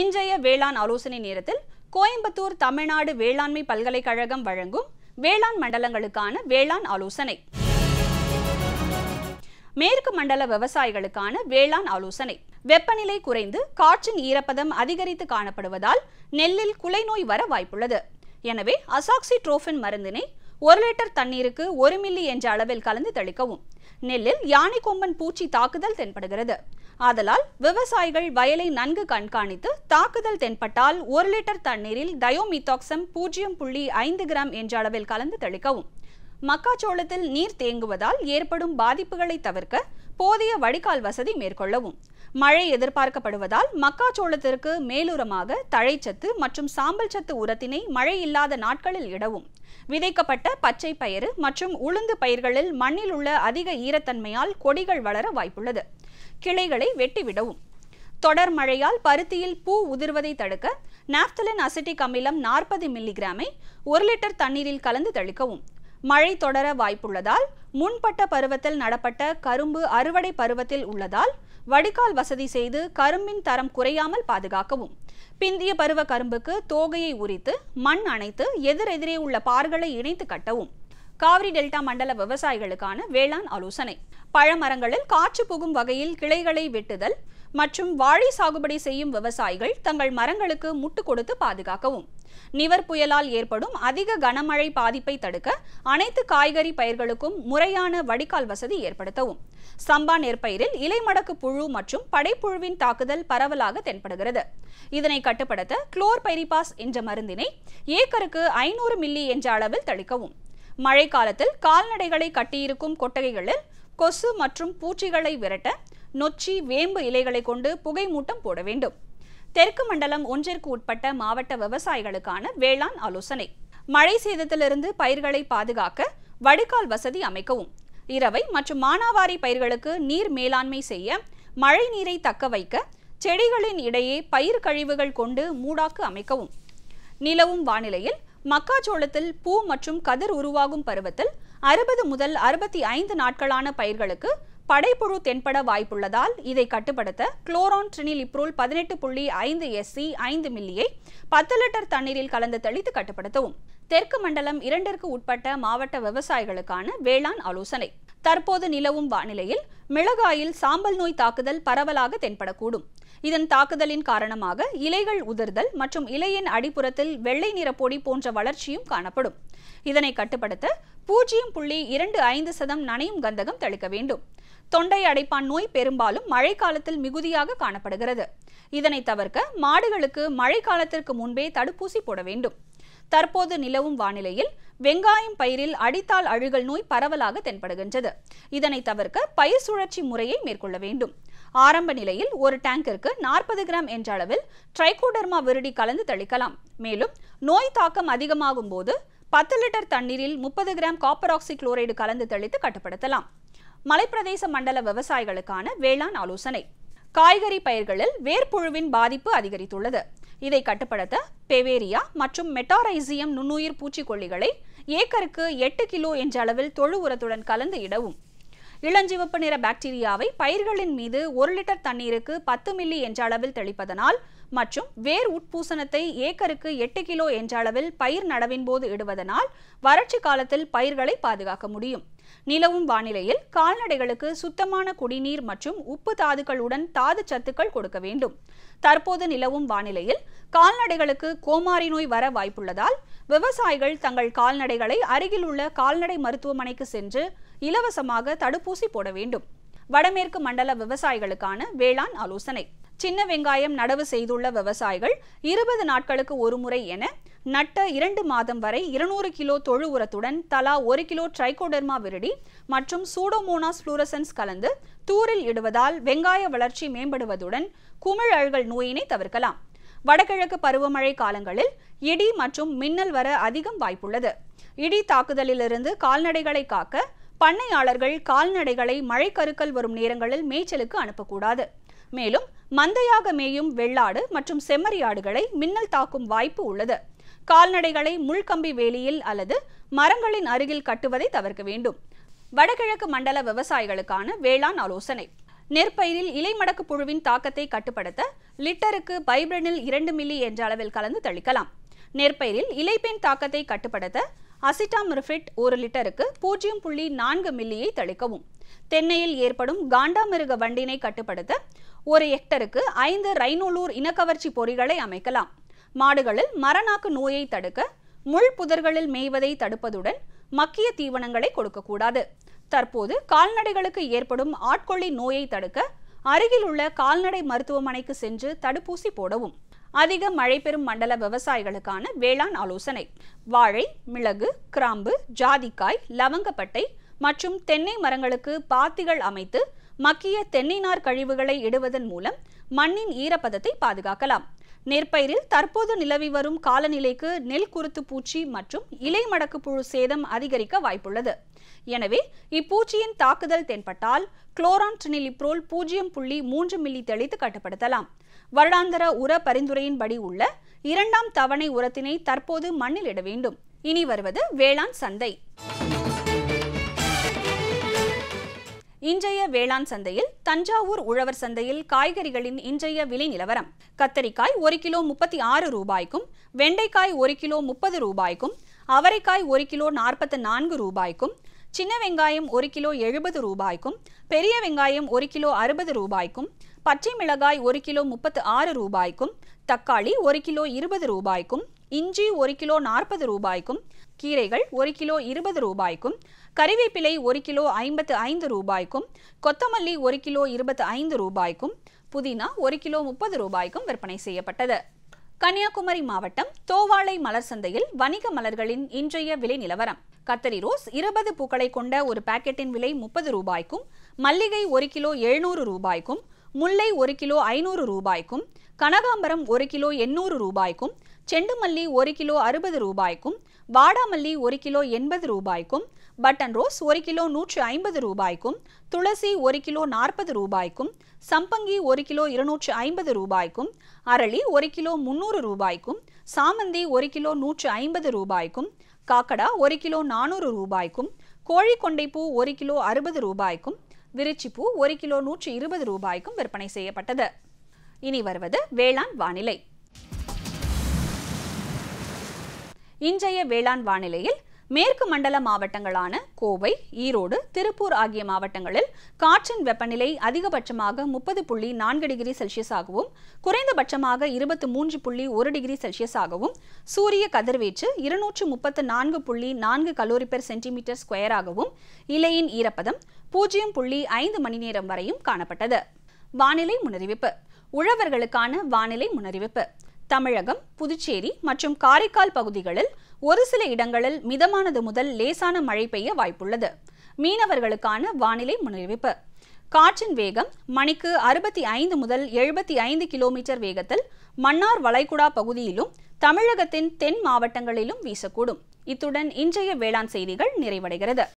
இன்றைய வேளாண் ஆலோசனை நேரத்தில் கோயம்புத்தூர் தமிழ்நாடு வேளாண்மை பல்கலைக்கழகம் வழங்கும் வேளாண் மண்டலங்களுக்கான வேளாண் ஆலோசனை மேற்கு மண்டல விவசாயிகளுக்கான வேளாண் ஆலோசனை வெப்பநிலை குறைந்து காற்றின் ஈரப்பதம் அதிகரித்து காணப்படுவதால் நெல்லில் குலை நோய் வர வாய்ப்புள்ளது எனவே அசாக்சி ட்ரோஃபின் மருந்தினை ஒரு லிட்டர் தண்ணீருக்கு ஒரு மில்லி என்ற அளவில் கலந்து தெளிக்கவும் நெல்லில் யானை கொம்பன் பூச்சி தாக்குதல் தென்படுகிறது ஆதலால் விவசாயிகள் வயலை நன்கு கண்காணித்து தாக்குதல் தென்பட்டால் ஒரு லிட்டர் தண்ணீரில் டயோமித்தாக்சம் பூஜ்ஜியம் புள்ளி ஐந்து கிராம் என்ற அளவில் கலந்து தெளிக்கவும் மக்காச்சோளத்தில் நீர் தேங்குவதால் ஏற்படும் பாதிப்புகளை தவிர்க்க போதிய வடிகால் வசதி மேற்கொள்ளவும் மழை எதிர்பார்க்கப்படுவதால் மக்காச்சோளத்திற்கு மேலுரமாக தழைச்சத்து மற்றும் சாம்பல் சத்து உரத்தினை மழை இல்லாத நாட்களில் இடவும் விதைக்கப்பட்ட பச்சை பயிறு மற்றும் உளுந்து பயிர்களில் மண்ணில் உள்ள அதிக ஈரத்தன்மையால் கொடிகள் வளர வாய்ப்புள்ளது கிளைகளை வெட்டிவிடவும் தொடர் மழையால் பருத்தியில் பூ உதிர்வதை தடுக்க நாப்தலின் அசிட்டிக் அமிலம் நாற்பது மில்லிகிராமை ஒரு லிட்டர் தண்ணீரில் கலந்து தெளிக்கவும் மழை தொடர வாய்ப்புள்ளதால் முன்பட்ட பருவத்தில் நடப்பட்ட கரும்பு அறுவடை பருவத்தில் உள்ளதால் வடிகால் வசதி செய்து கரும்பின் தரம் குறையாமல் பாதுகாக்கவும் பிந்திய பருவ கரும்புக்கு தோகையை உரித்து மண் அணைத்து எதிரெதிரே உள்ள பார்களை இணைத்து கட்டவும் காவிரி டெல்டா மண்டல விவசாயிகளுக்கான வேளாண் ஆலோசனை பழமரங்களில் காற்று புகும் வகையில் கிளைகளை வெட்டுதல் மற்றும் வாழை சாகுபடி செய்யும் விவசாயிகள் தங்கள் மரங்களுக்கு முட்டு கொடுத்து பாதுகாக்கவும் நிவர் புயலால் ஏற்படும் அதிக கனமழை பாதிப்பை தடுக்க அனைத்து காய்கறி பயிர்களுக்கும் முறையான வடிகால் வசதி ஏற்படுத்தவும் சம்பா நெற்பயிரில் இலைமடக்கு புழு மற்றும் படைப்புழுவின் தாக்குதல் பரவலாக தென்படுகிறது இதனை கட்டுப்படுத்த குளோர் பைரிபாஸ் என்ற மருந்தினை ஏக்கருக்கு ஐநூறு மில்லி என்ற அளவில் தடுக்கவும் மழை காலத்தில் கால்நடைகளை கட்டியிருக்கும் கொட்டகைகளில் கொசு மற்றும் பூச்சிகளை விரட்ட நொச்சி வேம்பு இலைகளை கொண்டு புகை மூட்டம் போட வேண்டும் தெற்கு மண்டலம் ஒன்றிற்கு உட்பட்ட மாவட்ட விவசாயிகளுக்கான வேளாண் ஆலோசனை மழை சேதத்திலிருந்து பயிர்களை பாதுகாக்க வடிகால் வசதி அமைக்கவும் இரவை மற்றும் மானாவாரி பயிர்களுக்கு நீர் மேலாண்மை செய்ய மழை நீரை தக்க வைக்க செடிகளின் இடையே பயிர் கழிவுகள் கொண்டு மூடாக்கு அமைக்கவும் நிலவும் வானிலையில் மக்காச்சோளத்தில் பூ மற்றும் கதிர் உருவாகும் பருவத்தில் அறுபது முதல் அறுபத்தி ஐந்து நாட்களான பயிர்களுக்கு படைப்புழு தென்பட வாய்ப்புள்ளதால் இதை கட்டுப்படுத்த குளோரான் ட்ரினிலிப்ரோல் பதினெட்டு புள்ளி ஐந்து எஸ்சி ஐந்து மில்லியை பத்து லிட்டர் தண்ணீரில் கலந்து தெளித்து கட்டுப்படுத்தவும் தெற்கு மண்டலம் இரண்டிற்கு உட்பட்ட மாவட்ட விவசாயிகளுக்கான வேளாண் ஆலோசனை தற்போது நிலவும் வானிலையில் மிளகாயில் சாம்பல் நோய் தாக்குதல் பரவலாக தென்படக்கூடும் இதன் தாக்குதலின் காரணமாக இலைகள் உதிர்தல் மற்றும் இலையின் அடிப்புறத்தில் வெள்ளை நிற பொடி போன்ற வளர்ச்சியும் காணப்படும் இதனை கட்டுப்படுத்த பூஜ்ஜியம் புள்ளி இரண்டு ஐந்து சதம் நனையும் கந்தகம் தெளிக்க வேண்டும் தொண்டை அடைப்பான் நோய் பெரும்பாலும் மழைக்காலத்தில் மிகுதியாக காணப்படுகிறது இதனை தவிர்க்க மாடுகளுக்கு மழைக்காலத்திற்கு முன்பே தடுப்பூசி போட வேண்டும் தற்போது நிலவும் வானிலையில் வெங்காயம் பயிரில் அடித்தால் அழுகல் நோய் பரவலாக தென்படுகின்றது இதனை தவிர்க்க பயிர் சுழற்சி முறையை மேற்கொள்ள வேண்டும் ஆரம்ப நிலையில் ஒரு டேங்கிற்கு நாற்பது கிராம் என்ற அளவில் ட்ரைகோடர்மா விருடி கலந்து தெளிக்கலாம் மேலும் நோய் தாக்கம் அதிகமாகும் போது பத்து லிட்டர் தண்ணீரில் முப்பது கிராம் காப்பர் ஆக்சி குளோரைடு கலந்து தெளித்து கட்டுப்படுத்தலாம் மலைப்பிரதேச மண்டல விவசாயிகளுக்கான வேளாண் ஆலோசனை காய்கறி பயிர்களில் வேர்ப்புழுவின் பாதிப்பு அதிகரித்துள்ளது இதை கட்டுப்படுத்த பெவேரியா மற்றும் மெட்டாரைசியம் நுண்ணுயிர் பூச்சிக்கொல்லிகளை ஏக்கருக்கு எட்டு கிலோ என்ற அளவில் தொழு உரத்துடன் கலந்து இடவும் இளஞ்சிவப்பு நிற பாக்டீரியாவை பயிர்களின் மீது ஒரு லிட்டர் தண்ணீருக்கு பத்து மில்லி என்ற அளவில் தெளிப்பதனால் மற்றும் வேர் உட்பூசணத்தை ஏக்கருக்கு எட்டு கிலோ என்ற அளவில் பயிர் நடவின் போது இடுவதனால் வறட்சி காலத்தில் பயிர்களை பாதுகாக்க முடியும் நிலவும் வானிலையில் கால்நடைகளுக்கு சுத்தமான குடிநீர் மற்றும் உப்பு தாதுக்களுடன் தாது சத்துக்கள் கொடுக்க வேண்டும் தற்போது நிலவும் வானிலையில் கால்நடைகளுக்கு கோமாரி நோய் வர வாய்ப்புள்ளதால் விவசாயிகள் தங்கள் கால்நடைகளை அருகில் உள்ள கால்நடை மருத்துவமனைக்கு சென்று இலவசமாக தடுப்பூசி போட வேண்டும் வடமேற்கு மண்டல விவசாயிகளுக்கான வேளாண் ஆலோசனை சின்ன வெங்காயம் நடவு செய்துள்ள விவசாயிகள் இருபது நாட்களுக்கு ஒருமுறை என நட்ட இரண்டு மாதம் வரை இருநூறு கிலோ தொழு உரத்துடன் தலா ஒரு கிலோ ட்ரைகோடெர்மா விரடி மற்றும் சூடோமோனாஸ் புளூரசன்ஸ் கலந்து தூரில் இடுவதால் வெங்காய வளர்ச்சி மேம்படுவதுடன் குமிழ் அழுகல் நோயினை தவிர்க்கலாம் வடகிழக்கு பருவமழை காலங்களில் இடி மற்றும் மின்னல் வர அதிகம் வாய்ப்புள்ளது இடி தாக்குதலிலிருந்து கால்நடைகளை காக்க பண்ணையாளர்கள் கால்நடைகளை மழைக்கருக்கள் வரும் நேரங்களில் மேய்ச்சலுக்கு அனுப்பக்கூடாது மேலும் மந்தையாக மேயும் வெள்ளாடு மற்றும் செம்மறியாடுகளை மின்னல் தாக்கும் வாய்ப்பு உள்ளது கால்நடைகளை முள்கம்பி வேலியில் அல்லது மரங்களின் அருகில் கட்டுவதை தவிர்க்க வேண்டும் வடகிழக்கு மண்டல விவசாயிகளுக்கான வேளாண் ஆலோசனை நெற்பயிரில் இலைமடக்கு புழுவின் தாக்கத்தை கட்டுப்படுத்த லிட்டருக்கு பைப்ரனில் இரண்டு மில்லி என்ற அளவில் கலந்து தெளிக்கலாம் நெற்பயிரில் இலைப்பெண் தாக்கத்தை கட்டுப்படுத்த அசிட்டாமிரிஃபிட் ஒரு லிட்டருக்கு பூஜ்ஜியம் புள்ளி நான்கு மில்லியை தெளிக்கவும் தென்னையில் ஏற்படும் காண்டாமிருக வண்டினை கட்டுப்படுத்த ஒரு ஹெக்டருக்கு ஐந்து ரைனோலூர் இனக்கவர்ச்சி பொறிகளை அமைக்கலாம் மாடுகளில் மரநாக்கு நோயை தடுக்க முள் புதர்களில் மேய்வதை தடுப்பதுடன் மக்கிய தீவனங்களை கொடுக்கக்கூடாது தற்போது கால்நடைகளுக்கு ஏற்படும் ஆட்கொள்ளி நோயை தடுக்க அருகில் உள்ள கால்நடை மருத்துவமனைக்கு சென்று தடுப்பூசி போடவும் அதிக மழை பெறும் மண்டல விவசாயிகளுக்கான வேளாண் ஆலோசனை வாழை மிளகு கிராம்பு ஜாதிக்காய் லவங்கப்பட்டை மற்றும் தென்னை மரங்களுக்கு பாத்திகள் அமைத்து மக்கிய தென்னை நார் கழிவுகளை இடுவதன் மூலம் மண்ணின் ஈரப்பதத்தை பாதுகாக்கலாம் நெற்பயிரில் தற்போது நிலவி வரும் காலநிலைக்கு நெல் குருத்து பூச்சி மற்றும் இலை மடக்கு புழு சேதம் அதிகரிக்க வாய்ப்புள்ளது எனவே இப்பூச்சியின் தாக்குதல் தென்பட்டால் குளோரான் ட்ரினிலிப்ரோல் பூஜ்ஜியம் புள்ளி மூன்று மில்லி தெளித்து கட்டுப்படுத்தலாம் வருடாந்தர உர பரிந்துரையின்படி உள்ள இரண்டாம் தவணை உரத்தினை தற்போது மண்ணில் இட வேண்டும் இனி வருவது வேளாண் சந்தை இன்றைய வேளாண் சந்தையில் தஞ்சாவூர் உழவர் சந்தையில் காய்கறிகளின் இன்றைய விலை நிலவரம் கத்தரிக்காய் ஒரு கிலோ முப்பத்தி ஆறு ரூபாய்க்கும் வெண்டைக்காய் ஒரு கிலோ முப்பது ரூபாய்க்கும் அவரைக்காய் ஒரு கிலோ நாற்பத்தி நான்கு ரூபாய்க்கும் சின்ன வெங்காயம் ஒரு கிலோ எழுபது ரூபாய்க்கும் பெரிய வெங்காயம் ஒரு கிலோ அறுபது ரூபாய்க்கும் பச்சை மிளகாய் ஒரு கிலோ முப்பத்து ஆறு ரூபாய்க்கும் தக்காளி ஒரு கிலோ இருபது ரூபாய்க்கும் இஞ்சி ஒரு கிலோ நாற்பது ரூபாய்க்கும் கீரைகள் ஒரு கிலோ இருபது ரூபாய்க்கும் கறிவேப்பிலை ஒரு கிலோ ஐம்பத்து ஐந்து ரூபாய்க்கும் கொத்தமல்லி ஒரு கிலோ இருபத்து ஐந்து ரூபாய்க்கும் புதினா ஒரு கிலோ முப்பது ரூபாய்க்கும் விற்பனை செய்யப்பட்டது கன்னியாகுமரி மாவட்டம் தோவாளை மலர் சந்தையில் வணிக மலர்களின் இன்றைய விலை நிலவரம் கத்தரி ரோஸ் இருபது பூக்களை கொண்ட ஒரு பாக்கெட்டின் விலை முப்பது ரூபாய்க்கும் மல்லிகை ஒரு கிலோ எழுநூறு ரூபாய்க்கும் முல்லை ஒரு கிலோ ஐநூறு ரூபாய்க்கும் கனகாம்பரம் ஒரு கிலோ எண்ணூறு ரூபாய்க்கும் செண்டுமல்லி ஒரு கிலோ அறுபது ரூபாய்க்கும் வாடாமல்லி ஒரு கிலோ எண்பது ரூபாய்க்கும் பட்டன் ரோஸ் ஒரு கிலோ நூற்று ஐம்பது ரூபாய்க்கும் துளசி ஒரு கிலோ நாற்பது ரூபாய்க்கும் சம்பங்கி ஒரு கிலோ இருநூற்று ஐம்பது ரூபாய்க்கும் அரளி ஒரு கிலோ முந்நூறு ரூபாய்க்கும் சாமந்தி ஒரு கிலோ நூற்று ஐம்பது ரூபாய்க்கும் காக்கடா ஒரு கிலோ நானூறு ரூபாய்க்கும் கோழி கொண்டைப்பூ ஒரு கிலோ அறுபது ரூபாய்க்கும் விரிச்சிப்பூ ஒரு கிலோ நூற்று இருபது ரூபாய்க்கும் விற்பனை செய்யப்பட்டது இனி வருவது வேளாண் வானிலை இன்றைய வேளாண் வானிலையில் மேற்கு மண்டல மாவட்டங்களான கோவை ஈரோடு திருப்பூர் ஆகிய மாவட்டங்களில் காற்றின் வெப்பநிலை அதிகபட்சமாக முப்பது புள்ளி நான்கு டிகிரி செல்சியஸாகவும் குறைந்தபட்சமாக இருபத்தி மூன்று புள்ளி ஒரு டிகிரி செல்சியஸாகவும் சூரிய கதிர்வீச்சு இருநூற்று முப்பத்து நான்கு புள்ளி நான்கு கலோரி பெர் சென்டிமீட்டர் ஸ்கொயராகவும் இலையின் ஈரப்பதம் பூஜ்ஜியம் புள்ளி ஐந்து மணி நேரம் வரையும் காணப்பட்டது வானிலை முன்னறிவிப்பு உழவர்களுக்கான வானிலை முன்னறிவிப்பு தமிழகம் புதுச்சேரி மற்றும் காரைக்கால் பகுதிகளில் ஒரு சில இடங்களில் மிதமானது முதல் லேசான மழை பெய்ய வாய்ப்புள்ளது மீனவர்களுக்கான வானிலை முன்னறிவிப்பு காற்றின் வேகம் மணிக்கு அறுபத்தி ஐந்து முதல் எழுபத்தி ஐந்து கிலோமீட்டர் வேகத்தில் மன்னார் வளைகுடா பகுதியிலும் தமிழகத்தின் தென் மாவட்டங்களிலும் வீசக்கூடும் இத்துடன் இன்றைய வேளாண் செய்திகள் நிறைவடைகிறது